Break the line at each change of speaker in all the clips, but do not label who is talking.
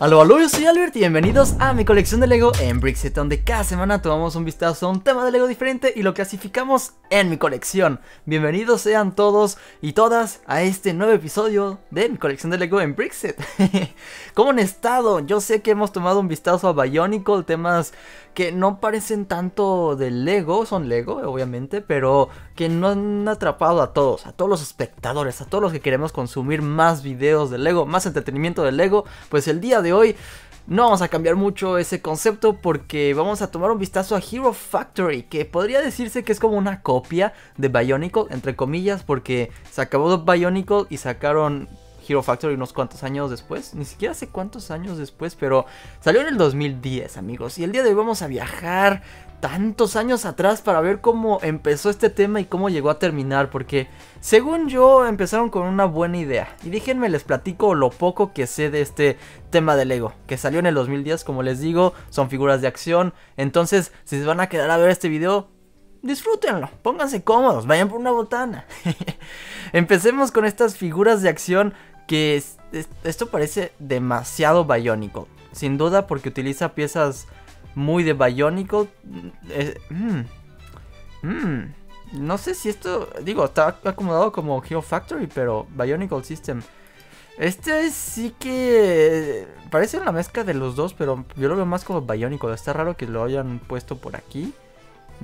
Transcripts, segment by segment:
Aló, aló, yo soy Albert y bienvenidos a mi colección de Lego en Brickset, donde cada semana tomamos un vistazo a un tema de Lego diferente y lo clasificamos en mi colección. Bienvenidos sean todos y todas a este nuevo episodio de mi colección de Lego en Brickset. ¿Cómo han estado? Yo sé que hemos tomado un vistazo a Bionicle, temas que no parecen tanto de Lego, son Lego obviamente, pero que no han atrapado a todos, a todos los espectadores, a todos los que queremos consumir más videos de Lego, más entretenimiento de Lego, pues el día de hoy no vamos a cambiar mucho ese concepto porque vamos a tomar un vistazo a Hero Factory, que podría decirse que es como una copia de Bionicle, entre comillas, porque se acabó Bionicle y sacaron Hero Factory unos cuantos años después, ni siquiera sé cuántos años después, pero salió en el 2010 amigos. Y el día de hoy vamos a viajar tantos años atrás para ver cómo empezó este tema y cómo llegó a terminar, porque según yo empezaron con una buena idea. Y déjenme les platico lo poco que sé de este tema del Lego, que salió en el 2010, como les digo, son figuras de acción. Entonces, si se van a quedar a ver este video, disfrútenlo, pónganse cómodos, vayan por una botana. Empecemos con estas figuras de acción que esto parece demasiado Bionicle. Sin duda porque utiliza piezas muy de Bionicle. Mm, eh, mm, mm. no sé si esto, digo, está acomodado como Geo Factory, pero Bionicle System. Este sí que eh, parece una mezcla de los dos, pero yo lo veo más como Bionicle. Está raro que lo hayan puesto por aquí.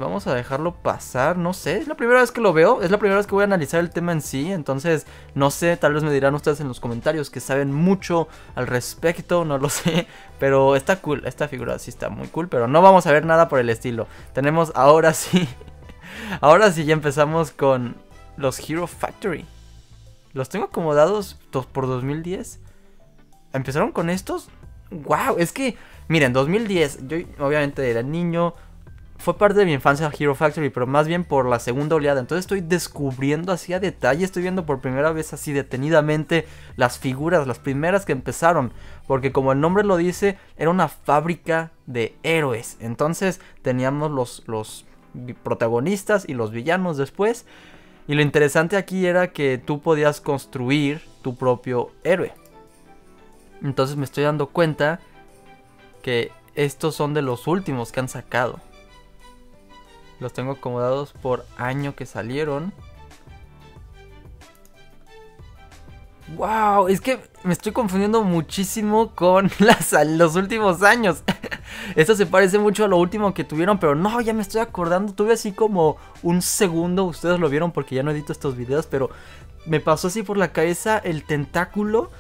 Vamos a dejarlo pasar, no sé, es la primera vez que lo veo, es la primera vez que voy a analizar el tema en sí, entonces no sé, tal vez me dirán ustedes en los comentarios que saben mucho al respecto, no lo sé, pero está cool, esta figura sí está muy cool, pero no vamos a ver nada por el estilo. Tenemos ahora sí, ahora sí ya empezamos con los Hero Factory. Los tengo acomodados por 2010. ¿Empezaron con estos? ¡Wow! Es que, miren, 2010, yo obviamente era niño, fue parte de mi infancia Hero Factory, pero más bien por la segunda oleada. Entonces estoy descubriendo así a detalle, estoy viendo por primera vez así detenidamente las figuras, las primeras que empezaron. Porque como el nombre lo dice, era una fábrica de héroes. Entonces teníamos los, los protagonistas y los villanos después. Y lo interesante aquí era que tú podías construir tu propio héroe. Entonces me estoy dando cuenta que estos son de los últimos que han sacado. Los tengo acomodados por año que salieron. ¡Wow! Es que me estoy confundiendo muchísimo con las, los últimos años. Esto se parece mucho a lo último que tuvieron, pero no, ya me estoy acordando. Tuve así como un segundo, ustedes lo vieron porque ya no edito estos videos, pero me pasó así por la cabeza el tentáculo.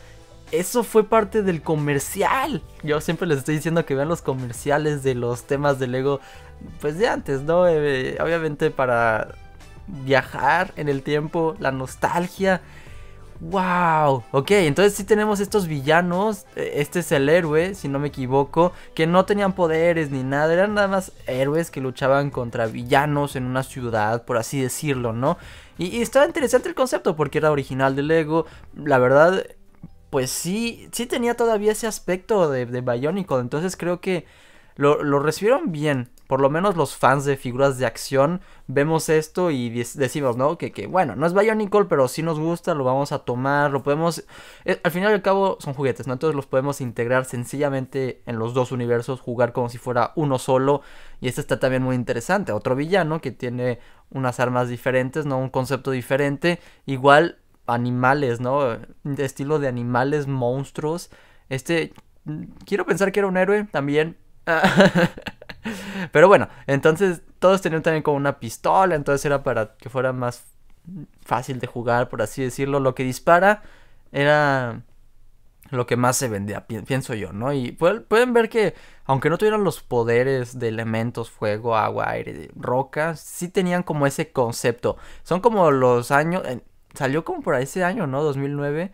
Eso fue parte del comercial. Yo siempre les estoy diciendo que vean los comerciales de los temas de Lego pues de antes, ¿no? Eh, eh, obviamente para viajar en el tiempo, la nostalgia. ¡Wow! Ok, entonces sí tenemos estos villanos. Eh, este es el héroe, si no me equivoco, que no tenían poderes ni nada, eran nada más héroes que luchaban contra villanos en una ciudad, por así decirlo, ¿no? Y, estaba interesante el concepto porque era original de Lego. La verdad, pues sí, sí tenía todavía ese aspecto de, de entonces creo que lo, recibieron bien. Por lo menos los fans de figuras de acción vemos esto y decimos, ¿no? Que, que bueno, no es Bionicle, pero sí nos gusta, lo vamos a tomar, lo podemos... Eh, al final y al cabo son juguetes, ¿no? Entonces los podemos integrar sencillamente en los dos universos, jugar como si fuera uno solo. Y este está también muy interesante. Otro villano que tiene unas armas diferentes, ¿no? Un concepto diferente. Igual animales, ¿no? De estilo de animales, monstruos. Este, mm, quiero pensar que era un héroe también, Pero bueno, entonces todos tenían también como una pistola, entonces era para que fuera más fácil de jugar, por así decirlo. Lo que dispara era lo que más se vendía, pienso yo, ¿no? Y pueden ver que, aunque no tuvieran los poderes de elementos, fuego, agua, aire, roca, sí tenían como ese concepto. Son como los años, salió como por ese año, ¿no? 2009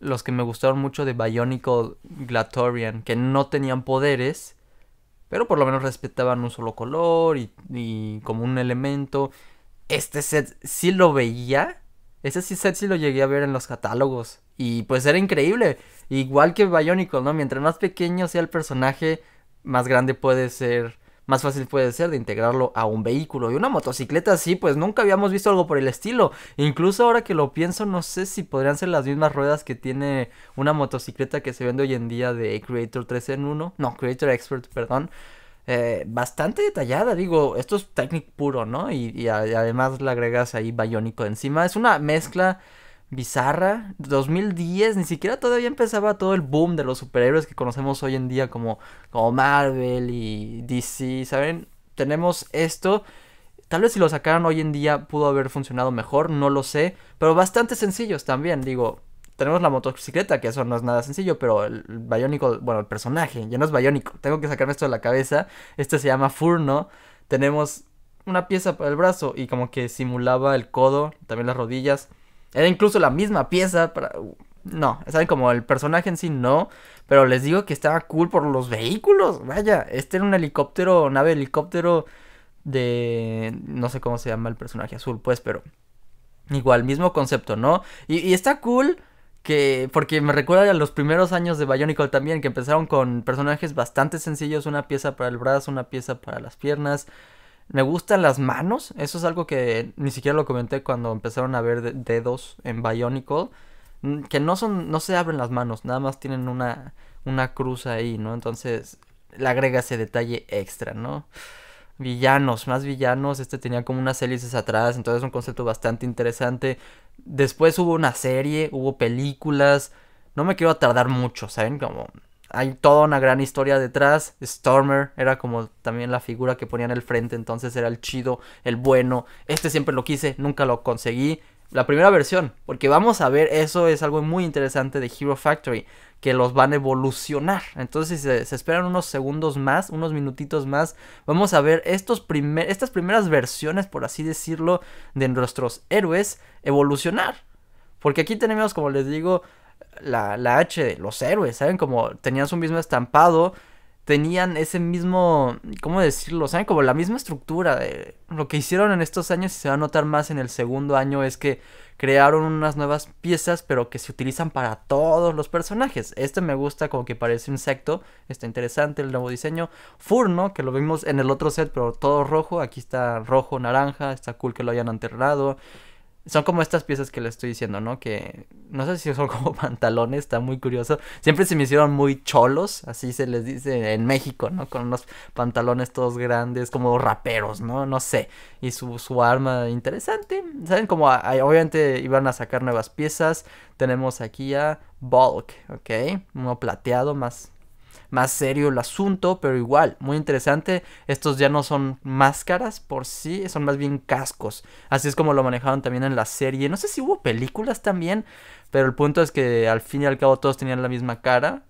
los que me gustaron mucho de Bionicle Glatorian, que no tenían poderes, pero por lo menos respetaban un solo color y, como un elemento. Este set sí lo veía. Ese set sí lo llegué a ver en los catálogos. Y pues era increíble. Igual que Bionicle, ¿no? Mientras más pequeño sea el personaje, más grande puede ser más fácil puede ser de integrarlo a un vehículo. Y una motocicleta así, pues nunca habíamos visto algo por el estilo. Incluso ahora que lo pienso, no sé si podrían ser las mismas ruedas que tiene una motocicleta que se vende hoy en día de Creator 3 en 1. No, Creator Expert, perdón. Eh, bastante detallada, digo, esto es técnico puro, ¿no? Y, además le agregas ahí Bionico encima. Es una mezcla bizarra. 2010, ni siquiera todavía empezaba todo el boom de los superhéroes que conocemos hoy en día como, como Marvel y DC, ¿saben? Tenemos esto. Tal vez si lo sacaran hoy en día pudo haber funcionado mejor, no lo sé. Pero bastante sencillos también, digo. Tenemos la motocicleta, que eso no es nada sencillo, pero el bionico, bueno, el personaje, ya no es bionico, Tengo que sacarme esto de la cabeza. Este se llama Furno. Tenemos una pieza para el brazo y como que simulaba el codo, también las rodillas era incluso la misma pieza para... No, saben como el personaje en sí no, pero les digo que estaba cool por los vehículos. Vaya, este era un helicóptero, nave helicóptero de... no sé cómo se llama el personaje azul, pues, pero... Igual, mismo concepto, ¿no? Y, y está cool que... porque me recuerda a los primeros años de Bionicle también, que empezaron con personajes bastante sencillos, una pieza para el brazo, una pieza para las piernas. Me gustan las manos. Eso es algo que ni siquiera lo comenté cuando empezaron a ver dedos en Bionicle. Mm, que no son. no se abren las manos. Nada más tienen una. una cruz ahí, ¿no? Entonces. Le agrega ese detalle extra, ¿no? Villanos, más villanos. Este tenía como unas hélices atrás. Entonces un concepto bastante interesante. Después hubo una serie, hubo películas. No me quiero tardar mucho, ¿saben? Como hay toda una gran historia detrás. Stormer era como también la figura que ponían en el frente, entonces era el chido, el bueno. Este siempre lo quise, nunca lo conseguí. La primera versión, porque vamos a ver, eso es algo muy interesante de Hero Factory, que los van a evolucionar. Entonces, se, esperan unos segundos más, unos minutitos más, vamos a ver estos primer, estas primeras versiones, por así decirlo, de nuestros héroes evolucionar. Porque aquí tenemos, como les digo, la, la H los héroes, ¿saben? Como tenían su mismo estampado, tenían ese mismo, ¿cómo decirlo? ¿Saben? Como la misma estructura. De, lo que hicieron en estos años, y se va a notar más en el segundo año, es que crearon unas nuevas piezas, pero que se utilizan para todos los personajes. Este me gusta, como que parece un insecto, está interesante el nuevo diseño. Furno, que lo vimos en el otro set, pero todo rojo, aquí está rojo, naranja, está cool que lo hayan enterrado son como estas piezas que le estoy diciendo, ¿no? Que no sé si son como pantalones, está muy curioso. Siempre se me hicieron muy cholos, así se les dice en México, ¿no? Con unos pantalones todos grandes, como raperos, ¿no? No sé. Y su, arma interesante. ¿Saben? Como ah, obviamente iban a sacar nuevas piezas. Tenemos aquí a Bulk, ¿ok? Uno plateado más más serio el asunto, pero igual, muy interesante. Estos ya no son máscaras por sí, son más bien cascos. Así es como lo manejaron también en la serie. No sé si hubo películas también, pero el punto es que al fin y al cabo todos tenían la misma cara.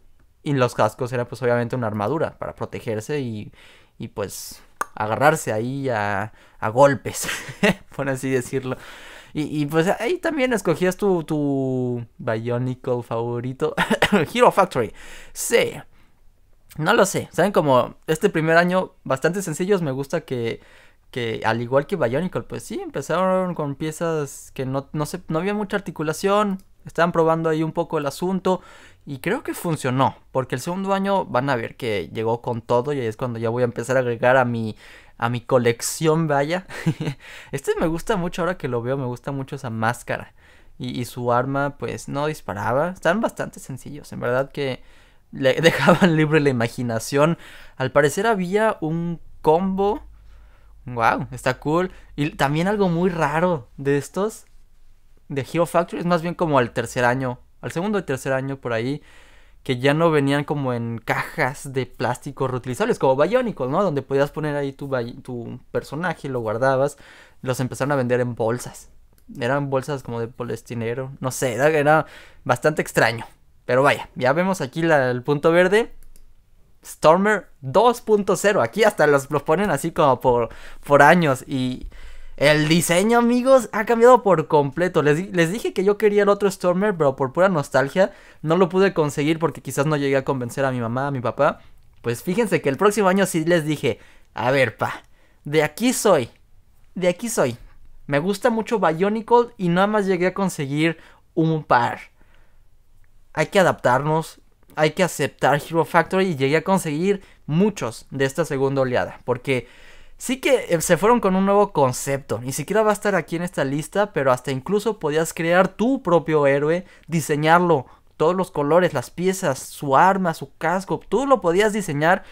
Y los cascos era pues obviamente una armadura para protegerse y, y pues agarrarse ahí a, a golpes, por así decirlo. Y, pues ahí también escogías tu, tu Bionicle favorito. Hero Factory. Sí. No lo sé, ¿saben? Como este primer año, bastante sencillos, me gusta que, que al igual que Bionicle, pues sí, empezaron con piezas que no, no, no había mucha articulación, estaban probando ahí un poco el asunto y creo que funcionó, porque el segundo año van a ver que llegó con todo y ahí es cuando ya voy a empezar a agregar a mi, a mi colección, vaya. este me gusta mucho ahora que lo veo, me gusta mucho esa máscara y, y su arma pues no disparaba, están bastante sencillos, en verdad que le dejaban libre la imaginación. Al parecer había un combo. Wow, está cool. Y también algo muy raro de estos. De Hero Factory. Es más bien como al tercer año. Al segundo y tercer año por ahí. Que ya no venían como en cajas de plástico reutilizables. Como Bionicle, ¿no? Donde podías poner ahí tu, tu personaje. Lo guardabas. Los empezaron a vender en bolsas. Eran bolsas como de polestinero. No sé, era bastante extraño. Pero vaya, ya vemos aquí el punto verde. Stormer 2.0. Aquí hasta los, proponen ponen así como por, por años. Y el diseño, amigos, ha cambiado por completo. Les, les, dije que yo quería el otro Stormer, pero por pura nostalgia no lo pude conseguir porque quizás no llegué a convencer a mi mamá, a mi papá. Pues fíjense que el próximo año sí les dije, a ver, pa, de aquí soy. De aquí soy. Me gusta mucho Bionicle y nada más llegué a conseguir un par hay que adaptarnos, hay que aceptar Hero Factory y llegué a conseguir muchos de esta segunda oleada, porque sí que eh, se fueron con un nuevo concepto, ni siquiera va a estar aquí en esta lista, pero hasta incluso podías crear tu propio héroe, diseñarlo, todos los colores, las piezas, su arma, su casco, tú lo podías diseñar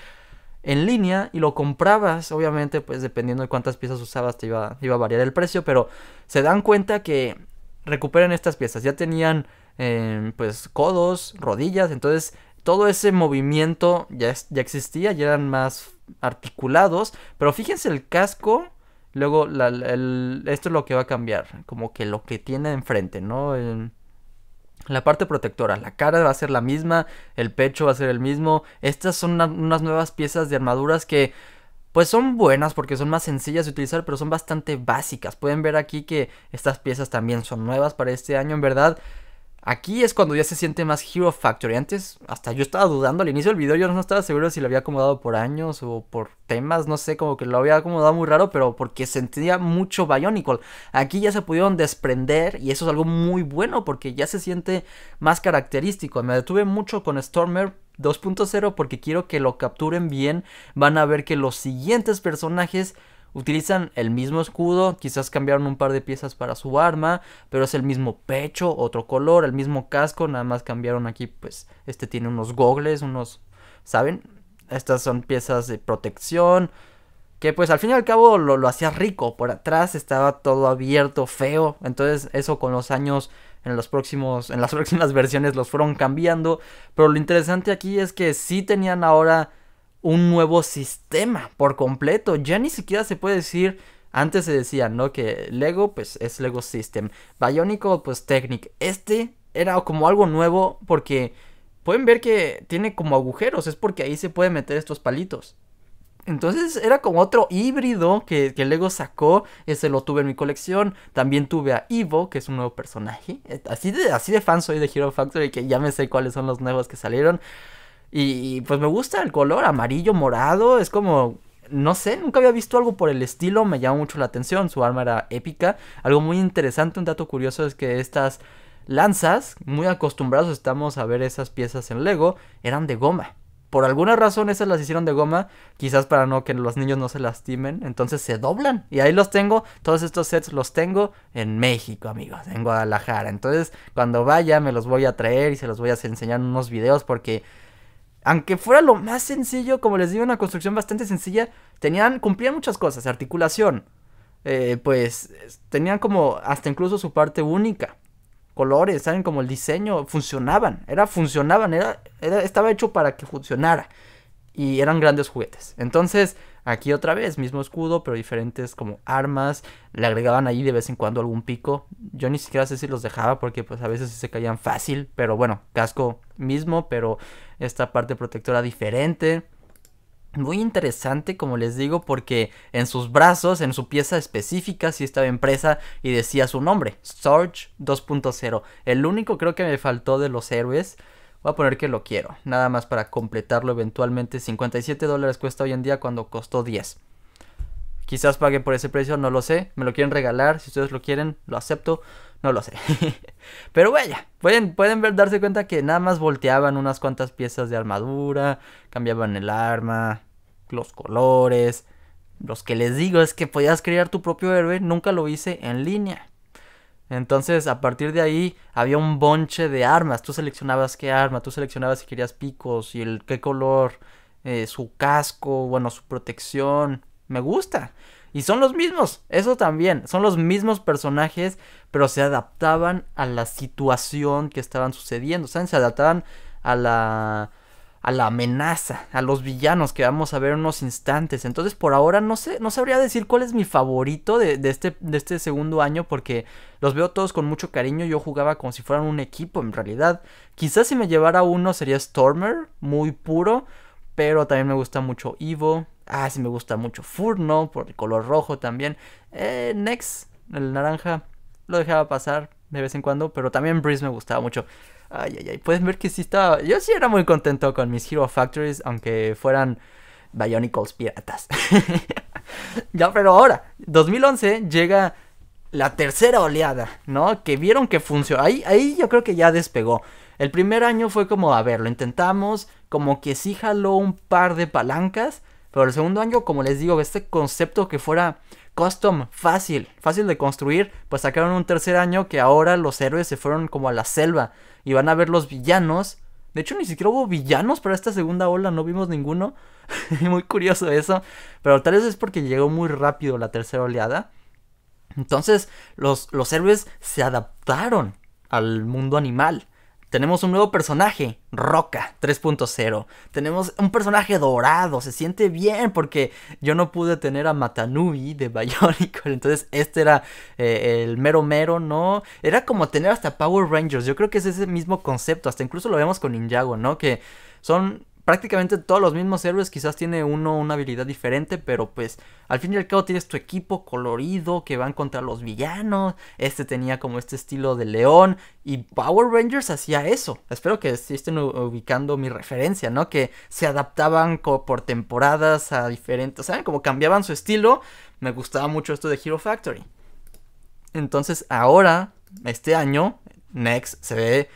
en línea y lo comprabas, obviamente pues dependiendo de cuántas piezas usabas te iba, a variar el precio, pero se dan cuenta que recuperan estas piezas, ya tenían Em, pues codos, rodillas, entonces todo ese movimiento ya, ya existía, ya eran más articulados, pero fíjense el casco, luego esto es lo que va a cambiar, como que lo que tiene enfrente, ¿no? la parte protectora, la cara va a ser la misma, el pecho va a ser el mismo, estas son unas nuevas piezas de armaduras que pues son buenas porque son más sencillas de utilizar, pero son bastante básicas. Pueden ver aquí que estas piezas también son nuevas para este año, en verdad. Aquí es cuando ya se siente más Hero Factory. Antes, hasta yo estaba dudando al inicio del video, yo no estaba seguro si lo había acomodado por años o por temas, no sé, como que lo había acomodado muy raro, pero porque sentía mucho Bionicle. Aquí ya se pudieron desprender y eso es algo muy bueno porque ya se siente más característico. Me detuve mucho con Stormer 2.0 porque quiero que lo capturen bien. Van a ver que los siguientes personajes Utilizan el mismo escudo, quizás cambiaron un par de piezas para su arma, pero es el mismo pecho, otro color, el mismo casco, nada más cambiaron aquí, pues este tiene unos gogles, unos, ¿saben? Estas son piezas de protección, que pues al fin y al cabo lo, lo hacía rico, por atrás estaba todo abierto, feo, entonces eso con los años en los próximos en las próximas versiones los fueron cambiando, pero lo interesante aquí es que sí tenían ahora un nuevo sistema por completo. Ya ni siquiera se puede decir antes se decía, ¿no? Que Lego, pues es Lego System. Bionicle, pues Technic. Este era como algo nuevo porque pueden ver que tiene como agujeros. Es porque ahí se pueden meter estos palitos. Entonces era como otro híbrido que, Lego sacó. Ese lo tuve en mi colección. También tuve a Ivo que es un nuevo personaje. Eh, así de, así de fan soy de Hero Factory que ya me sé cuáles son los nuevos que salieron. Y, pues me gusta el color amarillo, morado, es como... No sé, nunca había visto algo por el estilo, me llama mucho la atención, su arma era épica. Algo muy interesante, un dato curioso es que estas lanzas, muy acostumbrados estamos a ver esas piezas en Lego, eran de goma. Por alguna razón esas las hicieron de goma, quizás para no que los niños no se lastimen, entonces se doblan. Y ahí los tengo, todos estos sets los tengo en México, amigos, en Guadalajara. Entonces, cuando vaya me los voy a traer y se los voy a enseñar en unos videos porque aunque fuera lo más sencillo, como les digo, una construcción bastante sencilla, tenían, cumplían muchas cosas, articulación, eh, pues tenían como hasta incluso su parte única, colores, saben como el diseño, funcionaban, era, funcionaban, era, estaba hecho para que funcionara y eran grandes juguetes. Entonces, Aquí otra vez, mismo escudo, pero diferentes como armas. Le agregaban ahí de vez en cuando algún pico. Yo ni siquiera sé si los dejaba porque pues a veces se caían fácil. Pero bueno, casco mismo, pero esta parte protectora diferente. Muy interesante, como les digo, porque en sus brazos, en su pieza específica, sí estaba impresa y decía su nombre, Surge 2.0. El único creo que me faltó de los héroes Voy a poner que lo quiero, nada más para completarlo eventualmente. 57 dólares cuesta hoy en día cuando costó 10. Quizás pague por ese precio, no lo sé. Me lo quieren regalar, si ustedes lo quieren, lo acepto, no lo sé. Pero vaya, pueden, pueden ver, darse cuenta que nada más volteaban unas cuantas piezas de armadura, cambiaban el arma, los colores. Los que les digo es que podías crear tu propio héroe, nunca lo hice en línea. Entonces, a partir de ahí había un bonche de armas. Tú seleccionabas qué arma, tú seleccionabas si querías picos y el qué color, eh, su casco, bueno, su protección. Me gusta. Y son los mismos, eso también, son los mismos personajes, pero se adaptaban a la situación que estaban sucediendo, Se adaptaban a la a la amenaza, a los villanos que vamos a ver unos instantes. Entonces, por ahora no sé, no sabría decir cuál es mi favorito de, este, de este segundo año, porque los veo todos con mucho cariño. Yo jugaba como si fueran un equipo, en realidad. Quizás si me llevara uno sería Stormer, muy puro, pero también me gusta mucho Evo. Ah, sí me gusta mucho Furno, por el color rojo también. Eh, Nex, el naranja, lo dejaba pasar, de vez en cuando, pero también Breeze me gustaba mucho. Ay, ay, ay, pueden ver que sí estaba, yo sí era muy contento con mis Hero Factories, aunque fueran Bionicles piratas. ya, pero ahora, 2011 llega la tercera oleada, ¿no? Que vieron que funcionó, ahí, ahí yo creo que ya despegó. El primer año fue como, a ver, lo intentamos, como que sí jaló un par de palancas, pero el segundo año, como les digo, este concepto que fuera custom, fácil, fácil de construir, pues sacaron un tercer año que ahora los héroes se fueron como a la selva y van a ver los villanos. De hecho, ni siquiera hubo villanos para esta segunda ola, no vimos ninguno. muy curioso eso, pero tal vez es porque llegó muy rápido la tercera oleada. Entonces, los, los héroes se adaptaron al mundo animal. Tenemos un nuevo personaje, Roca 3.0. Tenemos un personaje dorado, se siente bien porque yo no pude tener a Matanui de Bionicle. Entonces este era eh, el mero mero, ¿no? Era como tener hasta Power Rangers. Yo creo que es ese mismo concepto. Hasta incluso lo vemos con Ninjago, ¿no? Que son prácticamente todos los mismos héroes, quizás tiene uno una habilidad diferente, pero pues al fin y al cabo tienes tu equipo colorido que van contra los villanos, este tenía como este estilo de león y Power Rangers hacía eso. Espero que sí estén ubicando mi referencia, ¿no? Que se adaptaban por temporadas a diferentes, ¿saben? Como cambiaban su estilo, me gustaba mucho esto de Hero Factory. Entonces ahora, este año, Next se ve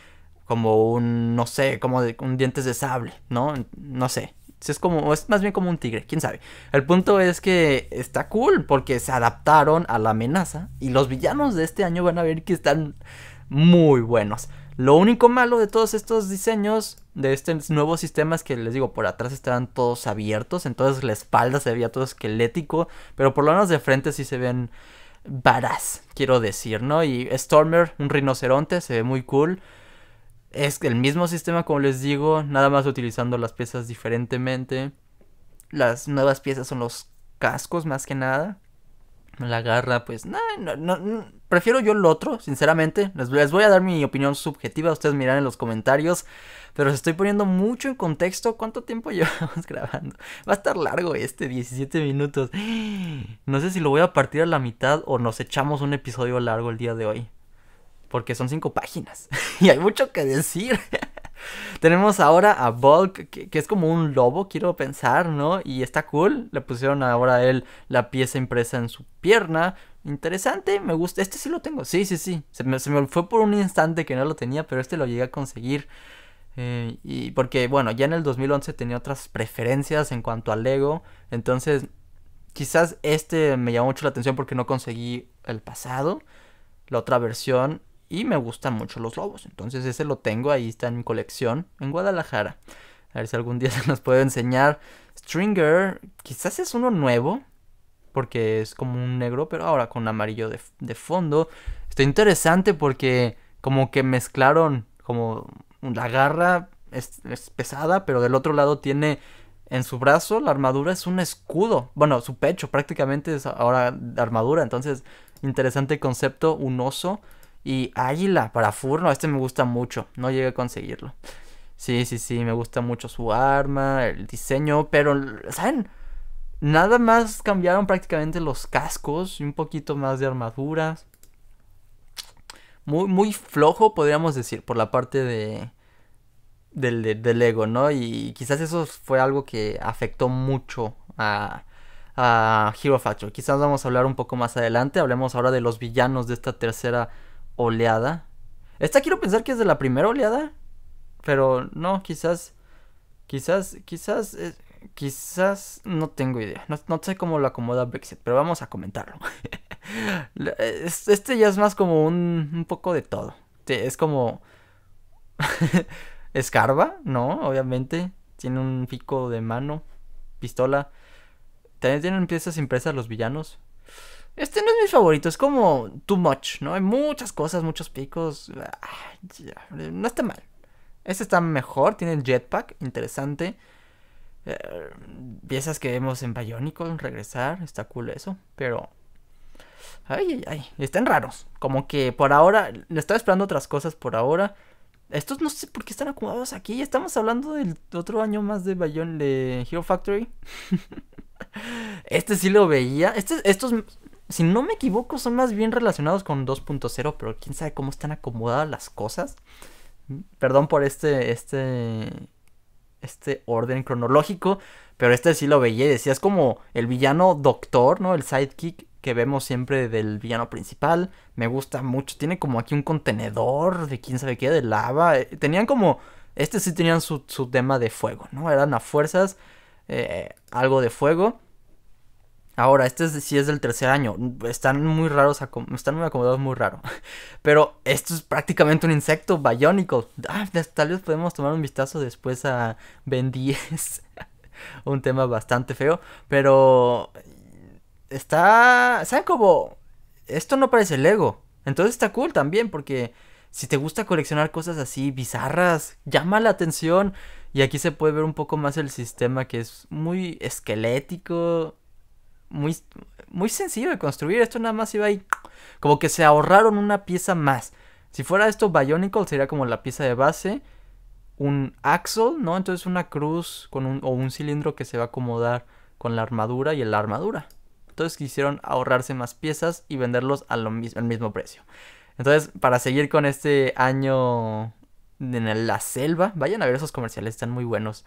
como un, no sé, como de, un dientes de sable, ¿no? No sé. Es como, es más bien como un tigre, quién sabe. El punto es que está cool porque se adaptaron a la amenaza y los villanos de este año van a ver que están muy buenos. Lo único malo de todos estos diseños, de estos nuevos sistemas es que les digo, por atrás estaban todos abiertos, entonces la espalda se veía todo esquelético, pero por lo menos de frente sí se ven varas, quiero decir, ¿no? Y Stormer, un rinoceronte, se ve muy cool es el mismo sistema como les digo, nada más utilizando las piezas diferentemente. Las nuevas piezas son los cascos más que nada. La garra, pues, no, prefiero yo el otro, sinceramente. Les, les, voy a dar mi opinión subjetiva, ustedes miran en los comentarios. Pero se estoy poniendo mucho en contexto. ¿Cuánto tiempo llevamos grabando? Va a estar largo este, 17 minutos. No sé si lo voy a partir a la mitad o nos echamos un episodio largo el día de hoy porque son cinco páginas y hay mucho que decir. Tenemos ahora a Bulk, que, es como un lobo, quiero pensar, ¿no? Y está cool. Le pusieron ahora a él la pieza impresa en su pierna. Interesante, me gusta. Este sí lo tengo. Sí, sí, sí. Se me, fue por un instante que no lo tenía, pero este lo llegué a conseguir. Eh, y porque, bueno, ya en el 2011 tenía otras preferencias en cuanto al Lego. Entonces, quizás este me llamó mucho la atención porque no conseguí el pasado. La otra versión y me gustan mucho los lobos. Entonces ese lo tengo, ahí está en mi colección en Guadalajara. A ver si algún día se nos puede enseñar. Stringer, quizás es uno nuevo. Porque es como un negro, pero ahora con amarillo de, fondo. Está interesante porque como que mezclaron como la garra es, pesada, pero del otro lado tiene en su brazo la armadura es un escudo. Bueno, su pecho prácticamente es ahora armadura. Entonces, interesante concepto, un oso y Águila para Furno, este me gusta mucho, no llegué a conseguirlo. Sí, sí, sí, me gusta mucho su arma, el diseño, pero, ¿saben? Nada más cambiaron prácticamente los cascos y un poquito más de armaduras. Muy, muy flojo, podríamos decir, por la parte de, del, ego, ¿no? Y quizás eso fue algo que afectó mucho a, a Hero Factory Quizás vamos a hablar un poco más adelante. Hablemos ahora de los villanos de esta tercera oleada. Esta quiero pensar que es de la primera oleada. Pero no, quizás. Quizás, quizás. Eh, quizás no tengo idea. No, sé cómo lo acomoda Brexit, pero vamos a comentarlo. Eh, este ya es más como un, un poco de todo. Es como. Escarba, ¿no? Obviamente. Tiene un pico de mano. Pistola. También tienen piezas impresas los villanos. Este no es mi favorito, es como too much, ¿no? Hay muchas cosas, muchos picos. No está mal. Este está mejor, tiene el jetpack, interesante. Eh, piezas que vemos en Bionicle regresar, está cool eso, pero. Ay, ay, ay, están raros. Como que por ahora, le estaba esperando otras cosas por ahora. Estos no sé por qué están acomodados aquí. Estamos hablando del otro año más de Bayon de Hero Factory. este sí lo veía. Este, estos si no me equivoco, son más bien relacionados con 2.0, pero quién sabe cómo están acomodadas las cosas. Perdón por este, este, este orden cronológico, pero este sí lo veía y Es como el villano doctor, ¿no? El sidekick que vemos siempre del villano principal. Me gusta mucho. Tiene como aquí un contenedor de quién sabe qué, de lava. Eh, tenían como... Este sí tenían su, tema de fuego, ¿no? Eran a fuerzas eh, algo de fuego. Ahora, este sí es del tercer año. Están muy raros, están muy acomodados muy raro. Pero esto es prácticamente un insecto bionicle. Ah, tal vez podemos tomar un vistazo después a Ben 10. un tema bastante feo. Pero está... ¿Saben cómo? Esto no parece Lego. Entonces está cool también porque si te gusta coleccionar cosas así bizarras, llama la atención. Y aquí se puede ver un poco más el sistema que es muy esquelético muy, muy sencillo de construir. Esto nada más iba ahí. Como que se ahorraron una pieza más. Si fuera esto Bionicle, sería como la pieza de base. Un axle, ¿no? Entonces una cruz con un, o un cilindro que se va a acomodar con la armadura y la armadura. Entonces quisieron ahorrarse más piezas y venderlos al mismo precio. Entonces, para seguir con este año en la selva, vayan a ver esos comerciales, están muy buenos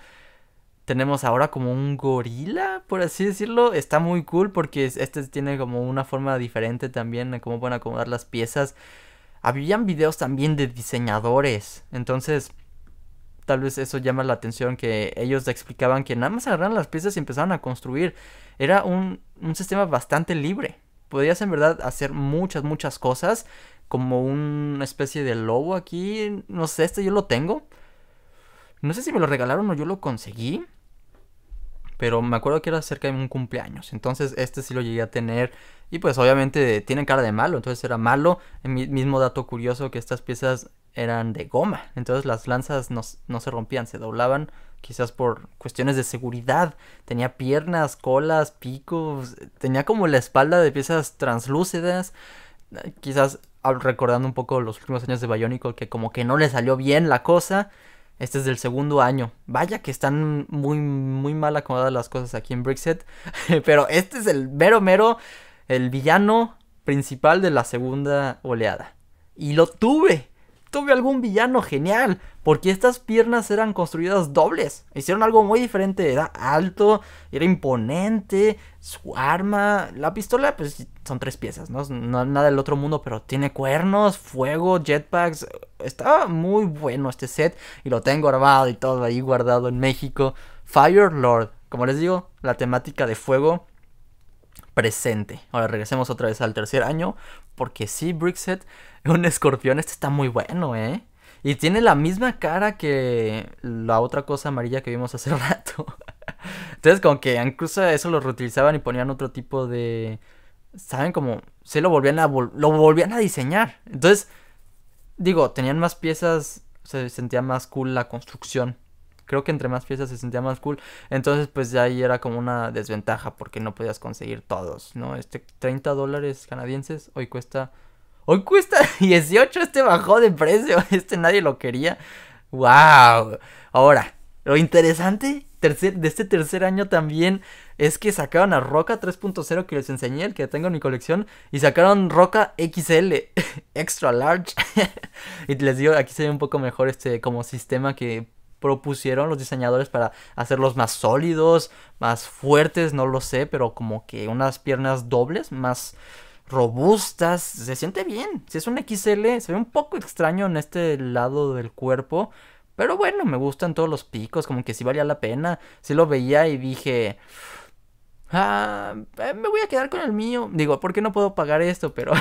tenemos ahora como un gorila, por así decirlo. Está muy cool porque este tiene como una forma diferente también de cómo pueden acomodar las piezas. Habían videos también de diseñadores. Entonces, tal vez eso llama la atención que ellos explicaban que nada más agarran las piezas y empezaron a construir. Era un, un sistema bastante libre. Podías en verdad hacer muchas, muchas cosas. Como una especie de lobo aquí. No sé, este yo lo tengo. No sé si me lo regalaron o yo lo conseguí pero me acuerdo que era cerca de un cumpleaños. Entonces este sí lo llegué a tener y pues obviamente tiene cara de malo, entonces era malo. El mismo dato curioso que estas piezas eran de goma, entonces las lanzas no, no se rompían, se doblaban quizás por cuestiones de seguridad. Tenía piernas, colas, picos, tenía como la espalda de piezas translúcidas. Quizás ah, recordando un poco los últimos años de Bionicle que como que no le salió bien la cosa. Este es del segundo año. Vaya que están muy, muy mal acomodadas las cosas aquí en Brickset. Pero este es el mero, mero, el villano principal de la segunda oleada. Y lo tuve tuve algún villano genial, porque estas piernas eran construidas dobles. Hicieron algo muy diferente, era alto, era imponente, su arma, la pistola, pues son tres piezas, ¿no? nada del otro mundo, pero tiene cuernos, fuego, jetpacks. Estaba muy bueno este set y lo tengo armado y todo ahí guardado en México. Fire Lord, como les digo, la temática de fuego presente. Ahora regresemos otra vez al tercer año, porque sí, Brickset Un escorpión, este está muy bueno, ¿eh? Y tiene la misma cara que la otra cosa amarilla que vimos hace rato. Entonces, como que incluso eso lo reutilizaban y ponían otro tipo de. ¿Saben? cómo Se lo volvían a, lo volvían a diseñar. Entonces, digo, tenían más piezas. Se sentía más cool la construcción. Creo que entre más piezas se sentía más cool. Entonces, pues ya ahí era como una desventaja porque no podías conseguir todos, ¿no? Este 30 dólares canadienses hoy cuesta Hoy cuesta 18, este bajó de precio, este nadie lo quería. ¡Wow! Ahora, lo interesante tercer, de este tercer año también es que sacaron a Roca 3.0 que les enseñé, el que tengo en mi colección, y sacaron Roca XL, extra large. y les digo, aquí se ve un poco mejor este como sistema que propusieron los diseñadores para hacerlos más sólidos, más fuertes, no lo sé, pero como que unas piernas dobles, más robustas, se siente bien. Si es un XL, se ve un poco extraño en este lado del cuerpo. Pero bueno, me gustan todos los picos, como que si valía la pena. si lo veía y dije... Ah, eh, me voy a quedar con el mío. Digo, ¿por qué no puedo pagar esto? Pero...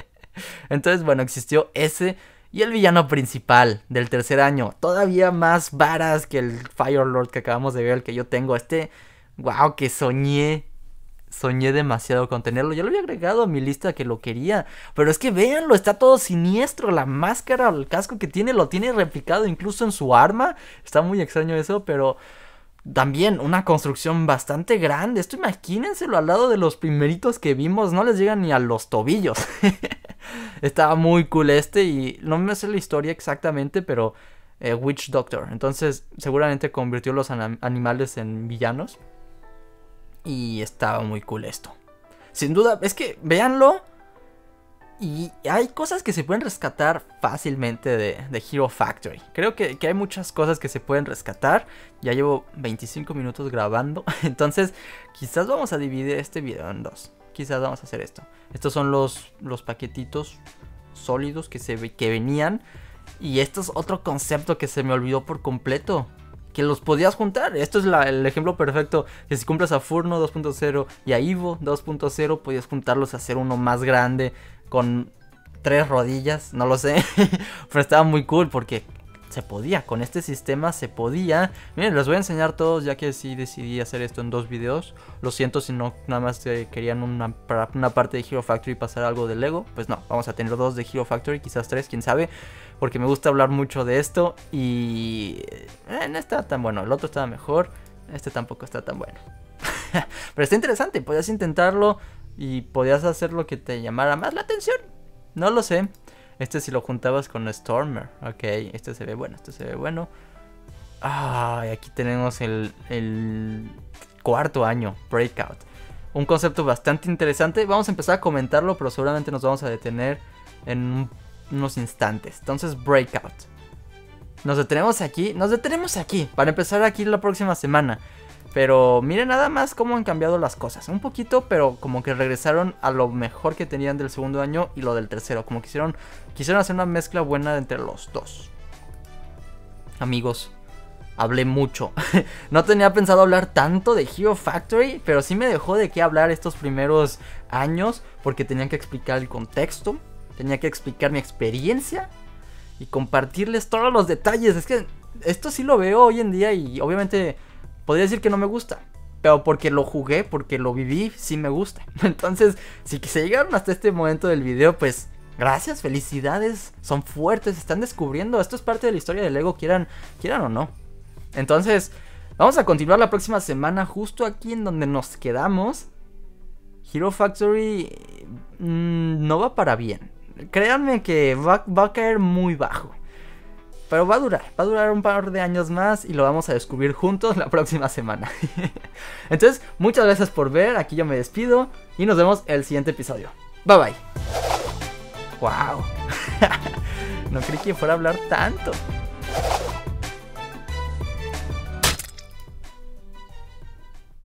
Entonces, bueno, existió ese y el villano principal del tercer año. Todavía más varas que el Fire Lord que acabamos de ver, el que yo tengo. Este, wow, que soñé soñé demasiado con tenerlo. Ya lo había agregado a mi lista que lo quería. Pero es que véanlo, está todo siniestro. La máscara, el casco que tiene, lo tiene replicado incluso en su arma. Está muy extraño eso, pero también una construcción bastante grande. Esto imagínenselo al lado de los primeritos que vimos, no les llega ni a los tobillos. Estaba muy cool este y no me sé la historia exactamente, pero eh, Witch Doctor. Entonces seguramente convirtió los animales en villanos. Y estaba muy cool esto. Sin duda, es que véanlo. Y hay cosas que se pueden rescatar fácilmente de, de Hero Factory. Creo que, hay muchas cosas que se pueden rescatar. Ya llevo 25 minutos grabando. Entonces, quizás vamos a dividir este video en dos. Quizás vamos a hacer esto. Estos son los, los paquetitos sólidos que, se, que venían. Y esto es otro concepto que se me olvidó por completo que los podías juntar. Esto es el ejemplo perfecto. Que si cumples a Furno 2.0 y a Ivo 2.0, podías juntarlos a hacer uno más grande con tres rodillas, no lo sé. Pero estaba muy cool porque se podía, con este sistema se podía. Miren, les voy a enseñar todos ya que sí decidí hacer esto en dos videos. Lo siento si no nada más eh, querían una, una parte de Hero Factory y pasar algo de Lego. Pues no, vamos a tener dos de Hero Factory, quizás tres, quién sabe porque me gusta hablar mucho de esto y eh, eh, no está tan bueno, el otro estaba mejor, este tampoco está tan bueno. Pero está interesante, podías intentarlo y podías hacer lo que te llamara más la atención. No lo sé. Este si lo juntabas con Stormer, ok, este se ve bueno, este se ve bueno. Ah, y aquí tenemos el, el cuarto año, Breakout. Un concepto bastante interesante. Vamos a empezar a comentarlo, pero seguramente nos vamos a detener en un unos instantes. Entonces, Breakout. Nos detenemos aquí, nos detenemos aquí, para empezar aquí la próxima semana. Pero miren nada más cómo han cambiado las cosas. Un poquito, pero como que regresaron a lo mejor que tenían del segundo año y lo del tercero. Como quisieron, quisieron hacer una mezcla buena entre los dos. Amigos, hablé mucho. no tenía pensado hablar tanto de Hero Factory, pero sí me dejó de qué hablar estos primeros años porque tenían que explicar el contexto. Tenía que explicar mi experiencia y compartirles todos los detalles. Es que esto sí lo veo hoy en día y obviamente podría decir que no me gusta. Pero porque lo jugué, porque lo viví, sí me gusta. Entonces, si se llegaron hasta este momento del video, pues gracias, felicidades. Son fuertes, están descubriendo. Esto es parte de la historia del Lego, quieran, quieran o no. Entonces, vamos a continuar la próxima semana justo aquí en donde nos quedamos. Hero Factory mm, no va para bien créanme que va, a caer muy bajo. Pero va a durar, va a durar un par de años más y lo vamos a descubrir juntos la próxima semana. Entonces, muchas gracias por ver, aquí yo me despido y nos vemos el siguiente episodio. Bye bye. ¡Wow! no creí que fuera a hablar tanto.